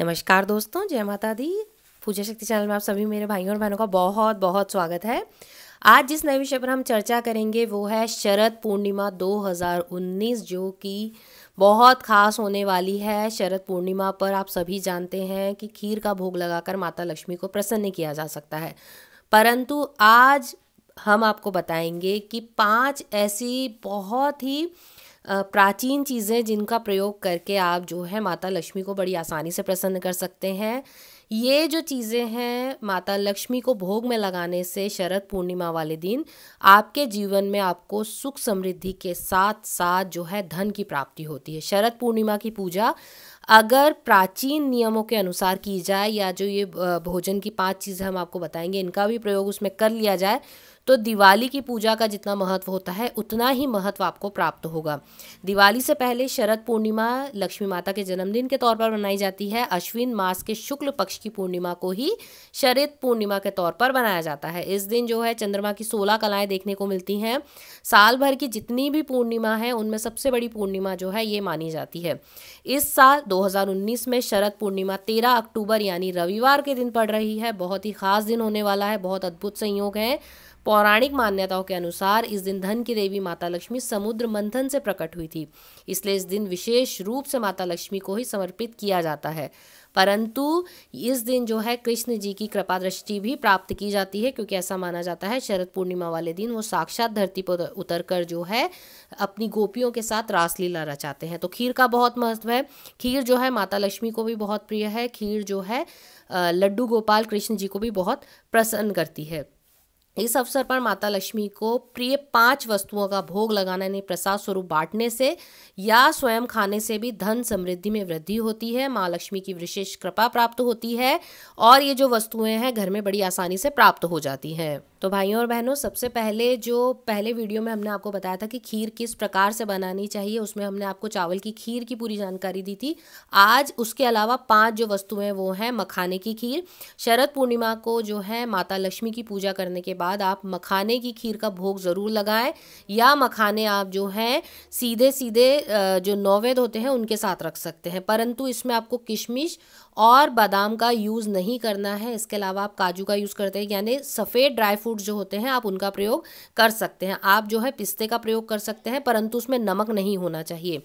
नमस्कार दोस्तों जय माता दी पूजा शक्ति चैनल में आप सभी मेरे भाइयों और बहनों का बहुत बहुत स्वागत है आज जिस नए विषय पर हम चर्चा करेंगे वो है शरद पूर्णिमा 2019 जो कि बहुत खास होने वाली है शरद पूर्णिमा पर आप सभी जानते हैं कि खीर का भोग लगाकर माता लक्ष्मी को प्रसन्न किया जा सकता है परंतु आज हम आपको बताएंगे कि पांच ऐसी बहुत ही प्राचीन चीज़ें जिनका प्रयोग करके आप जो है माता लक्ष्मी को बड़ी आसानी से प्रसन्न कर सकते हैं ये जो चीज़ें हैं माता लक्ष्मी को भोग में लगाने से शरद पूर्णिमा वाले दिन आपके जीवन में आपको सुख समृद्धि के साथ साथ जो है धन की प्राप्ति होती है शरद पूर्णिमा की पूजा अगर प्राचीन नियमों के अनुसार की जाए या जो ये भोजन की पांच चीज़ें हम आपको बताएंगे इनका भी प्रयोग उसमें कर लिया जाए तो दिवाली की पूजा का जितना महत्व होता है उतना ही महत्व आपको प्राप्त होगा दिवाली से पहले शरद पूर्णिमा लक्ष्मी माता के जन्मदिन के तौर पर मनाई जाती है अश्विन मास के शुक्ल पक्ष की पूर्णिमा को ही शरद पूर्णिमा के तौर पर मनाया जाता है इस दिन जो है चंद्रमा की सोलह कलाएँ देखने को मिलती हैं साल भर की जितनी भी पूर्णिमा है उनमें सबसे बड़ी पूर्णिमा जो है ये मानी जाती है इस साल 2019 में शरद पूर्णिमा 13 अक्टूबर यानी रविवार के दिन पड़ रही है बहुत ही खास दिन होने वाला है बहुत अद्भुत संयोग है पौराणिक मान्यताओं के अनुसार इस दिन धन की देवी माता लक्ष्मी समुद्र मंथन से प्रकट हुई थी इसलिए इस दिन विशेष रूप से माता लक्ष्मी को ही समर्पित किया जाता है परंतु इस दिन जो है कृष्ण जी की कृपा दृष्टि भी प्राप्त की जाती है क्योंकि ऐसा माना जाता है शरद पूर्णिमा वाले दिन वो साक्षात धरती पर उतर कर जो है अपनी गोपियों के साथ रासलीला रचाते हैं तो खीर का बहुत महत्व है खीर जो है माता लक्ष्मी को भी बहुत प्रिय है खीर जो है लड्डू गोपाल कृष्ण जी को भी बहुत प्रसन्न करती है इस अवसर पर माता लक्ष्मी को प्रिय पांच वस्तुओं का भोग लगाना यानी प्रसाद स्वरूप बांटने से या स्वयं खाने से भी धन समृद्धि में वृद्धि होती है माँ लक्ष्मी की विशेष कृपा प्राप्त होती है और ये जो वस्तुएं हैं घर में बड़ी आसानी से प्राप्त हो जाती हैं तो भाइयों और बहनों सबसे पहले जो पहले वीडियो में हमने आपको बताया था कि खीर किस प्रकार से बनानी चाहिए उसमें हमने आपको चावल की खीर की पूरी जानकारी दी थी आज उसके अलावा पाँच जो वस्तुएँ वो हैं मखाने की खीर शरद पूर्णिमा को जो है माता लक्ष्मी की पूजा करने के बाद आप मखाने की खीर का भोग ज़रूर लगाएं या मखाने आप जो हैं सीधे सीधे जो नौवेद होते हैं उनके साथ रख सकते हैं परंतु इसमें आपको किशमिश और बादाम का यूज़ नहीं करना है इसके अलावा आप काजू का यूज़ करते हैं यानी सफ़ेद ड्राई फ्रूट फ्रूट जो होते हैं आप उनका प्रयोग कर सकते हैं आप जो है पिस्ते का प्रयोग कर सकते हैं परंतु उसमें नमक नहीं होना चाहिए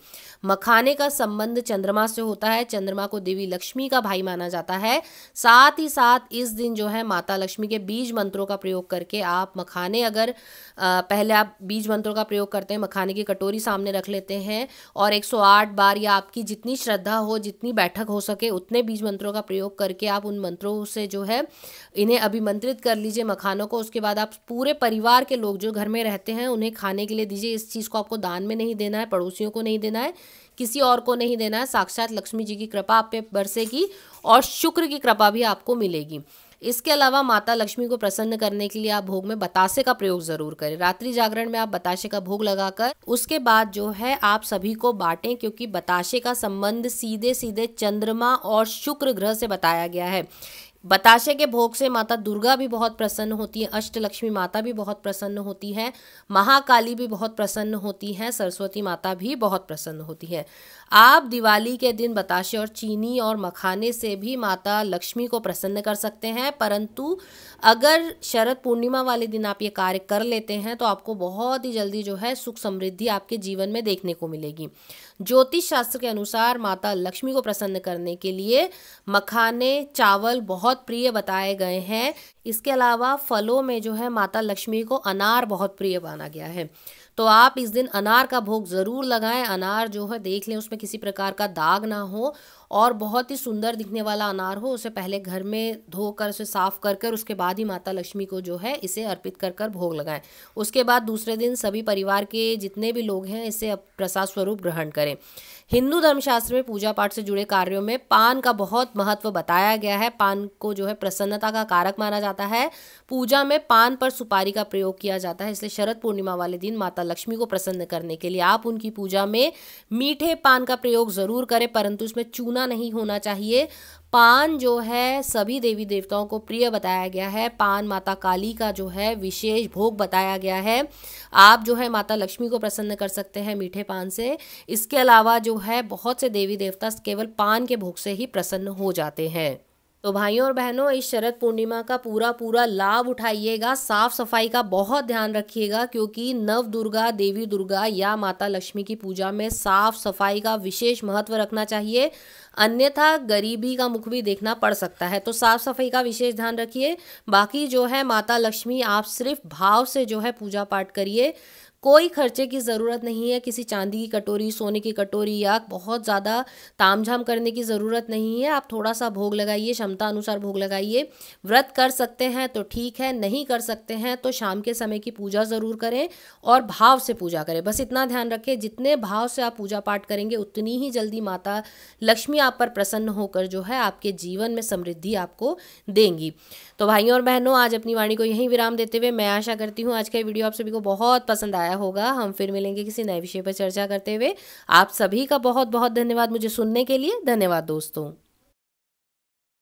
मखाने का संबंध चंद्रमा से होता है चंद्रमा को देवी लक्ष्मी का भाई माना जाता है साथ ही साथ इस दिन जो है माता लक्ष्मी के बीज मंत्रों का प्रयोग करके आप मखाने अगर पहले आप बीज मंत्रों का प्रयोग करते हैं मखाने की कटोरी सामने रख लेते हैं और 108 बार या आपकी जितनी श्रद्धा हो जितनी बैठक हो सके उतने बीज मंत्रों का प्रयोग करके आप उन मंत्रों से जो है इन्हें अभिमंत्रित कर लीजिए मखानों को उसके उसके बाद आप पूरे परिवार के लोग जो घर में रहते हैं उन्हें खाने के लिए दीजिए इस चीज़ को आपको दान में नहीं देना है पड़ोसियों को नहीं देना है किसी और को नहीं देना है साक्षात लक्ष्मी जी की कृपा आप पे बरसेगी और शुक्र की कृपा भी आपको मिलेगी इसके अलावा माता लक्ष्मी को प्रसन्न करने के लिए आप भोग में बताशे का प्रयोग जरूर करें रात्रि जागरण में आप बताशे का भोग लगाकर उसके बाद जो है आप सभी को बांटें क्योंकि बताशे का संबंध सीधे सीधे चंद्रमा और शुक्र ग्रह से बताया गया है बताशे के भोग से माता दुर्गा भी बहुत प्रसन्न होती है अष्टलक्ष्मी माता भी बहुत प्रसन्न होती है महाकाली भी बहुत प्रसन्न होती है सरस्वती माता भी बहुत प्रसन्न होती है आप दिवाली के दिन बताशे और चीनी और मखाने से भी माता लक्ष्मी को प्रसन्न कर सकते हैं परंतु अगर शरद पूर्णिमा वाले दिन आप ये कार्य कर लेते हैं तो आपको बहुत ही जल्दी जो है सुख समृद्धि आपके जीवन में देखने को मिलेगी ज्योतिष शास्त्र के अनुसार माता लक्ष्मी को प्रसन्न करने के लिए मखाने चावल बहुत बहुत प्रिय बताए गए हैं इसके अलावा फलों में जो है माता लक्ष्मी को अनार बहुत प्रिय माना गया है तो आप इस दिन अनार का भोग ज़रूर लगाएं अनार जो है देख लें उसमें किसी प्रकार का दाग ना हो और बहुत ही सुंदर दिखने वाला अनार हो उसे पहले घर में धोकर उसे साफ़ कर कर उसके बाद ही माता लक्ष्मी को जो है इसे अर्पित कर कर भोग लगाएं उसके बाद दूसरे दिन सभी परिवार के जितने भी लोग हैं इसे प्रसाद स्वरूप ग्रहण करें हिंदू धर्मशास्त्र में पूजा पाठ से जुड़े कार्यों में पान का बहुत महत्व बताया गया है पान को जो है प्रसन्नता का कारक माना जाता है पूजा में पान पर सुपारी का प्रयोग किया जाता है इसलिए शरद पूर्णिमा वाले दिन माता लक्ष्मी को प्रसन्न करने के लिए आप उनकी पूजा में मीठे पान का प्रयोग जरूर करें परंतु इसमें चूना गुना नहीं होना चाहिए पान जो है सभी देवी देवताओं को प्रिय बताया गया है पान माता काली का जो है विशेष भोग बताया गया है आप जो है माता लक्ष्मी को प्रसन्न कर सकते हैं मीठे पान से इसके अलावा जो है बहुत से देवी देवता केवल पान के भोग से ही प्रसन्न हो जाते हैं तो भाइयों और बहनों इस शरद पूर्णिमा का पूरा पूरा लाभ उठाइएगा साफ सफाई का बहुत ध्यान रखिएगा क्योंकि नव दुर्गा देवी दुर्गा या माता लक्ष्मी की पूजा में साफ सफाई का विशेष महत्व रखना चाहिए अन्यथा गरीबी का मुख भी देखना पड़ सकता है तो साफ सफाई का विशेष ध्यान रखिए बाकी जो है माता लक्ष्मी आप सिर्फ भाव से जो है पूजा पाठ करिए कोई खर्चे की ज़रूरत नहीं है किसी चांदी की कटोरी सोने की कटोरी या बहुत ज़्यादा ताम झाम करने की ज़रूरत नहीं है आप थोड़ा सा भोग लगाइए क्षमता अनुसार भोग लगाइए व्रत कर सकते हैं तो ठीक है नहीं कर सकते हैं तो शाम के समय की पूजा ज़रूर करें और भाव से पूजा करें बस इतना ध्यान रखें जितने भाव से आप पूजा पाठ करेंगे उतनी ही जल्दी माता लक्ष्मी आप पर प्रसन्न होकर जो है आपके जीवन में समृद्धि आपको देंगी तो भाइयों और बहनों आज अपनी वाणी को यहीं विराम देते हुए मैं आशा करती हूँ आज का वीडियो आप सभी को बहुत पसंद आया आया होगा हम फिर मिलेंगे किसी नए विषय पर चर्चा करते हुए आप सभी का बहुत बहुत धन्यवाद मुझे सुनने के लिए धन्यवाद दोस्तों